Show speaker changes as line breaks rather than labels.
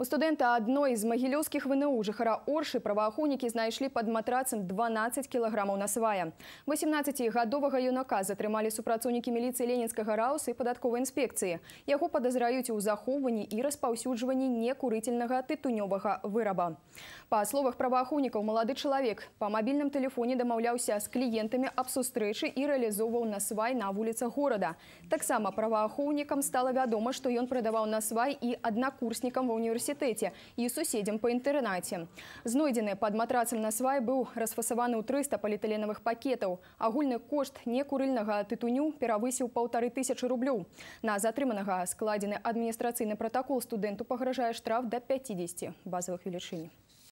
У студента одной из могилевских ВНУ Жихара Орши правоохранники нашли под матрацем 12 килограммов насвая. 18 годового юнака затрымалі супрацоўнікі милиции Ленинского рауса и податковой инспекции, Яго подозревают у захоўванні и распаўсюджванні некурительного тытунёвага выраба. По словам праваахоўнікаў малады человек по мабільным тэлефоне дамаўляўся с клиентами аб сустрэчы і рэалізоўваў насвай на улицах города. Так Таксама праваахоўнікам стало ведомо, что он продавал насвай и однокурсникам в университете. універсітэце і суседзям па інтэрнаце. Знойдзены пад матрацам на свай быў расфасаваны ў 300 паліталенавых пакетаў. Агульны кошт некурыльнага тытуню перавысіў паўтары тысячы рублёў. На затрыманага складзены адміністрацыйны пратакол студэнту пагражае штраф да 50 базавых велічынь.